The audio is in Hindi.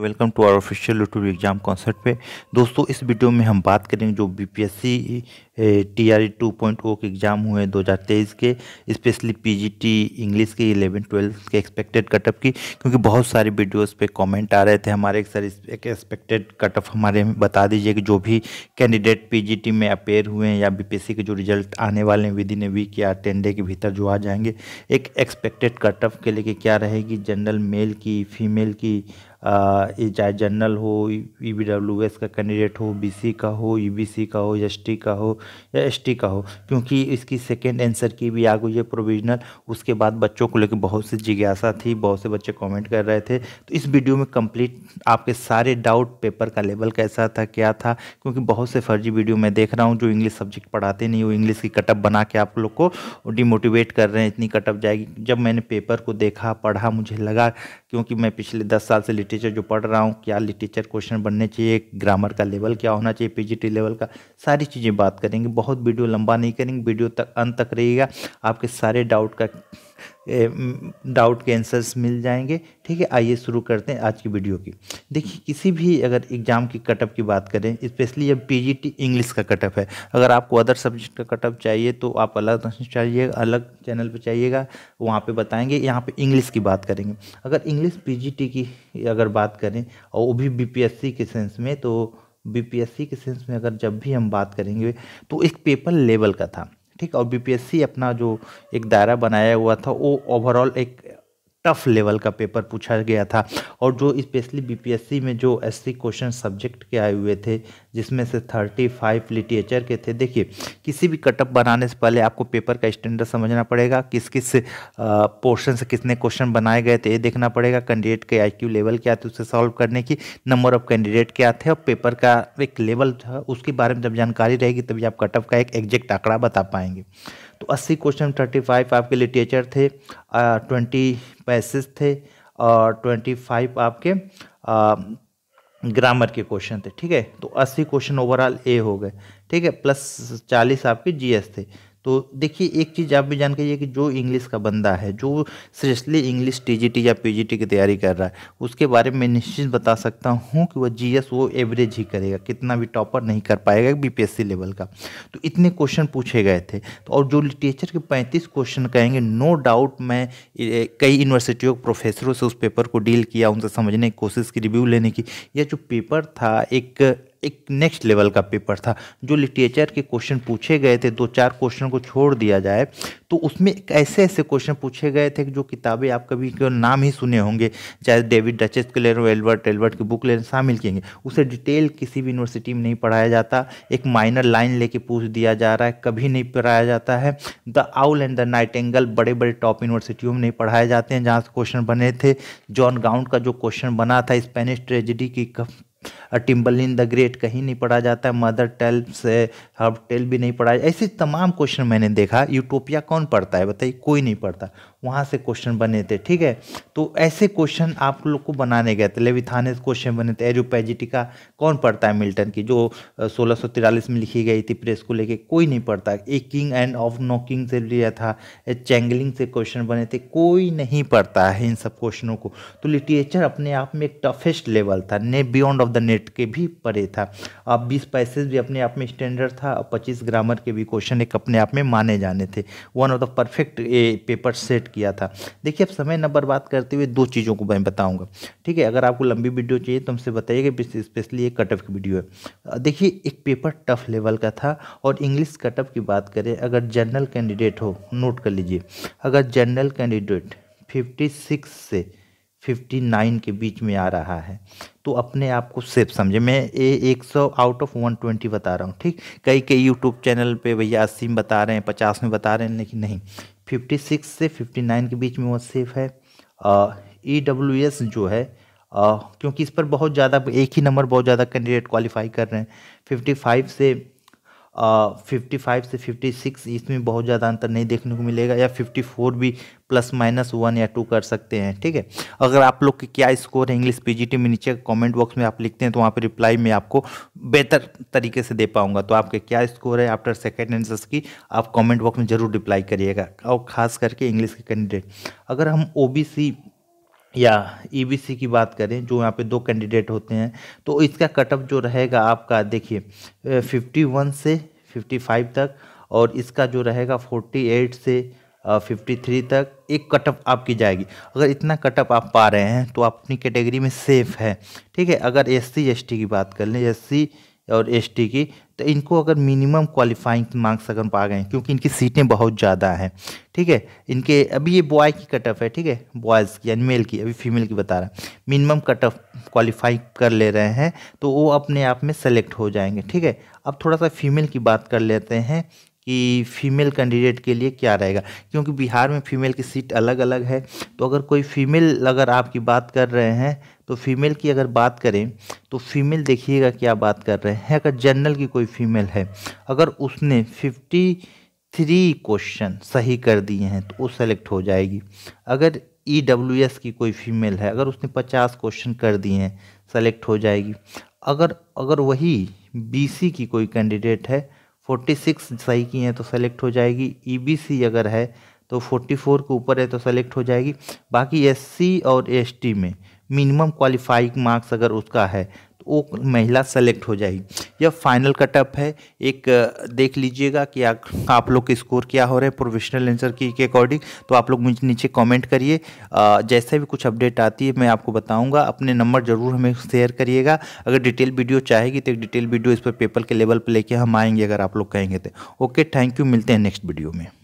welcome to our official YouTube exam concert पे दोस्तों इस वीडियो में हम बात करेंगे जो बीपीएससी टीआरई 2.0 के एग्ज़ाम हुए 2023 के स्पेशली पीजीटी इंग्लिश के 11 ट्वेल्थ के एक्सपेक्टेड कटअप की क्योंकि बहुत सारे वीडियोस पे कमेंट आ रहे थे हमारे एक सर एक एक्सपेक्टेड कटअप हमारे बता दीजिए कि जो भी कैंडिडेट पी में अपेयर हुए हैं या बी के जो रिजल्ट आने वाले हैं विद इन ए वीक या टेन डे के भीतर जो आ जाएंगे एक एक्सपेक्टेड कटअप के लेके क्या रहेगी जनरल मेल की फीमेल की चाहे जनरल हो ई बी डब्ल्यू एस का कैंडिडेट हो बी सी का हो यू बी सी का हो एस टी का हो या एस टी का हो क्योंकि इसकी सेकेंड आंसर की भी आ गई है प्रोविजनल उसके बाद बच्चों को लेकर बहुत सी जिज्ञासा थी बहुत से बच्चे कमेंट कर रहे थे तो इस वीडियो में कंप्लीट आपके सारे डाउट पेपर का लेवल कैसा था क्या था क्योंकि बहुत से फर्जी वीडियो मैं देख रहा हूँ जो इंग्लिश सब्जेक्ट पढ़ाते नहीं वो इंग्लिश की कटअप बना के आप लोग को डिमोटिवेट कर रहे हैं इतनी कटअप जाएगी जब मैंने पेपर को देखा पढ़ा मुझे लगा क्योंकि मैं पिछले दस साल से लिटरेचर जो पढ़ रहा हूँ क्या लिटरेचर क्वेश्चन बनने चाहिए ग्रामर का लेवल क्या होना चाहिए पी लेवल का सारी चीज़ें बात करेंगे बहुत वीडियो लंबा नहीं करेंगे वीडियो तक अंत तक रहेगा आपके सारे डाउट का डाउट के आंसर्स मिल जाएंगे ठीक है आइए शुरू करते हैं आज की वीडियो की देखिए किसी भी अगर एग्ज़ाम की कटअप की बात करें स्पेशली जब पीजीटी इंग्लिश का कटअप है अगर आपको अदर सब्जेक्ट का कटअप चाहिए तो आप अलग चाहिए अलग चैनल पर चाहिएगा वहाँ पे बताएंगे यहाँ पे इंग्लिश की बात करेंगे अगर इंग्लिश टी की अगर बात करें और वो भी सी के सेंस में तो सी के सेंस में अगर जब भी हम बात करेंगे तो एक पेपर लेवल का था ठीक और बीपीएससी अपना जो एक दायरा बनाया हुआ था वो ओवरऑल एक टफ लेवल का पेपर पूछा गया था और जो स्पेशली बीपीएससी में जो अस्सी क्वेश्चन सब्जेक्ट के आए हुए थे जिसमें से थर्टी फाइव लिटरेचर के थे देखिए किसी भी कटअप बनाने से पहले आपको पेपर का स्टैंडर्ड समझना पड़ेगा किस किस पोर्शन से कितने क्वेश्चन बनाए गए थे ये देखना पड़ेगा कैंडिडेट के क्यू लेवल क्या थे उसे सॉल्व करने की नंबर ऑफ कैंडिडेट क्या थे और पेपर का एक लेवल था उसके बारे में जब जानकारी रहेगी तभी आप कटअप का एक एग्जैक्ट आंकड़ा बता पाएंगे तो 80 क्वेश्चन 35 आपके लिटरेचर थे ट्वेंटी पैसेज थे और 25 आपके आ, ग्रामर के क्वेश्चन थे ठीक है तो 80 क्वेश्चन ओवरऑल ए हो गए ठीक है प्लस 40 आपके जीएस थे तो देखिए एक चीज़ आप भी जान के कि जो इंग्लिश का बंदा है जो सीरियसली इंग्लिश टीजीटी या पीजीटी की तैयारी कर रहा है उसके बारे में निश्चित बता सकता हूँ कि वह जीएस वो एवरेज ही करेगा कितना भी टॉपर नहीं कर पाएगा बीपीएससी लेवल का तो इतने क्वेश्चन पूछे गए थे तो और जो लिटरेचर के पैंतीस क्वेश्चन कहेंगे नो डाउट मैं कई यूनिवर्सिटियों के प्रोफेसरों से उस पेपर को डील किया उनसे समझने की कोशिश की रिव्यू लेने की यह जो पेपर था एक एक नेक्स्ट लेवल का पेपर था जो लिटरेचर के क्वेश्चन पूछे गए थे दो चार क्वेश्चन को छोड़ दिया जाए तो उसमें ऐसे ऐसे क्वेश्चन पूछे गए थे जो किताबें आप कभी नाम ही सुने होंगे चाहे डेविड डचेस के ले रहे हो एल्बर्ट एल्बर्ट की बुक ले शामिल किएंगे उसे डिटेल किसी भी यूनिवर्सिटी में नहीं पढ़ाया जाता एक माइनर लाइन लेके पूछ दिया जा रहा है कभी नहीं पढ़ाया जाता है the owl and the nightingale बड़े बड़े टॉप यूनिवर्सिटियों में नहीं पढ़ाए जाते हैं जहाँ से क्वेश्चन बने थे जॉन गाउंड का जो क्वेश्चन बना था स्पेनिश ट्रेजिडी की टिम्बलिन द ग्रेट कहीं नहीं पढ़ा जाता है मदर टेल से हब टेल भी नहीं पढ़ा ऐसे तमाम क्वेश्चन मैंने देखा यूटोपिया कौन पढ़ता है बताइए कोई नहीं पढ़ता वहाँ से क्वेश्चन बने थे ठीक है तो ऐसे क्वेश्चन आप लोग को बनाने गए थे लेविथाने क्वेश्चन बने थे एजुपेजिटिका कौन पढ़ता है मिल्टन की जो सोलह में लिखी गई थी प्रेस को लेके कोई नहीं पढ़ता एक किंग एंड ऑफ किंग से लिया था चैंगलिंग से क्वेश्चन बने थे कोई नहीं पढ़ता है इन सब क्वेश्चनों को तो लिटरेचर अपने आप में एक टफेस्ट लेवल था ने बियॉन्ड ऑफ द नेट के भी परे था अब बीस पैसेज भी अपने आप में स्टैंडर्ड था और पच्चीस ग्रामर के भी क्वेश्चन एक अपने आप में माने जाने थे one of the perfect paper set किया था देखिए अब समय न बर्बाद करते हुए दो चीज़ों को मैं बताऊँगा ठीक है अगर आपको लंबी वीडियो चाहिए तो हमसे बताइएगा स्पेशली एक कटअप की वीडियो है देखिए एक पेपर टफ लेवल का था और इंग्लिश कटअप की बात करें अगर जनरल कैंडिडेट हो नोट कर लीजिए अगर जनरल कैंडिडेट फिफ्टी सिक्स से फिफ्टी नाइन के बीच में आ रहा है तो अपने आप को सेफ समझे मैं ए एक सौ आउट ऑफ वन ट्वेंटी बता रहा हूँ ठीक कई कई यूट्यूब चैनल पे भैया अस्सी में बता रहे हैं पचास में बता रहे हैं लेकिन नहीं 56 से 59 के बीच में वो सेफ है ई डब्ल्यू एस जो है आ, क्योंकि इस पर बहुत ज़्यादा एक ही नंबर बहुत ज़्यादा कैंडिडेट क्वालिफाई कर रहे हैं 55 से फिफ्टी फाइव से फिफ्टी सिक्स इसमें बहुत ज़्यादा अंतर नहीं देखने को मिलेगा या फिफ्टी फोर भी प्लस माइनस वन या टू कर सकते हैं ठीक है अगर आप लोग के क्या स्कोर है इंग्लिश पीजीटी में नीचे कमेंट बॉक्स में आप लिखते हैं तो वहाँ पर रिप्लाई में आपको बेहतर तरीके से दे पाऊँगा तो आपके क्या स्कोर है आफ्टर सेकेंड एंसर्स की आप कॉमेंट बॉक्स में ज़रूर रिप्लाई करिएगा और ख़ास करके इंग्लिश के कैंडिडेट अगर हम ओ बी सी या ईबीसी e की बात करें जो यहाँ पे दो कैंडिडेट होते हैं तो इसका कटअप जो रहेगा आपका देखिए 51 से 55 तक और इसका जो रहेगा 48 से फिफ्टी थ्री तक एक कटअप आपकी जाएगी अगर इतना कटअप आप पा रहे हैं तो आप अपनी कैटेगरी में सेफ़ है ठीक है अगर एस सी एस टी की बात कर लें एस सी और एस टी की तो इनको अगर मिनिमम क्वालिफाइंग मार्क्स अगर पा गए क्योंकि इनकी सीटें बहुत ज़्यादा हैं ठीक है इनके अभी ये बॉय की कट ऑफ है ठीक है बॉयज़ की यानी मेल की अभी फीमेल की बता रहा है मिनिमम कट ऑफ क्वालिफाई कर ले रहे हैं तो वो अपने आप में सेलेक्ट हो जाएंगे ठीक है अब थोड़ा सा फीमेल की बात कर लेते हैं कि फीमेल कैंडिडेट के लिए क्या रहेगा क्योंकि बिहार में फीमेल की सीट अलग अलग है तो अगर कोई फीमेल अगर आपकी बात कर रहे हैं तो फीमेल की अगर बात करें तो फीमेल देखिएगा क्या बात कर रहे हैं अगर जनरल की कोई फीमेल है अगर उसने फिफ्टी थ्री क्वेश्चन सही कर दिए हैं तो वो सेलेक्ट हो जाएगी अगर ई डब्ल्यू एस की कोई फीमेल है अगर उसने पचास क्वेश्चन कर दिए हैं सेलेक्ट हो जाएगी अगर अगर वही बी सी की कोई कैंडिडेट है फोर्टी सिक्स सही की हैं तो सेलेक्ट हो जाएगी ईबीसी e अगर है तो फोर्टी फोर के ऊपर है तो सेलेक्ट हो जाएगी बाकी एससी और एसटी में मिनिमम क्वालिफाइंग मार्क्स अगर उसका है वो महिला सेलेक्ट हो जाएगी यह फाइनल कटअप है एक देख लीजिएगा कि आ, आप लोग के स्कोर क्या हो रहे हैं प्रोफेशनल एंसर की के अकॉर्डिंग तो आप लोग मुझे नीचे कमेंट करिए जैसे भी कुछ अपडेट आती है मैं आपको बताऊंगा अपने नंबर ज़रूर हमें शेयर करिएगा अगर डिटेल वीडियो चाहेगी तो एक डिटेल वीडियो इस पर पेपर के लेवल पर लेके हम आएंगे अगर आप लोग कहेंगे तो ओके थैंक यू मिलते हैं नेक्स्ट वीडियो में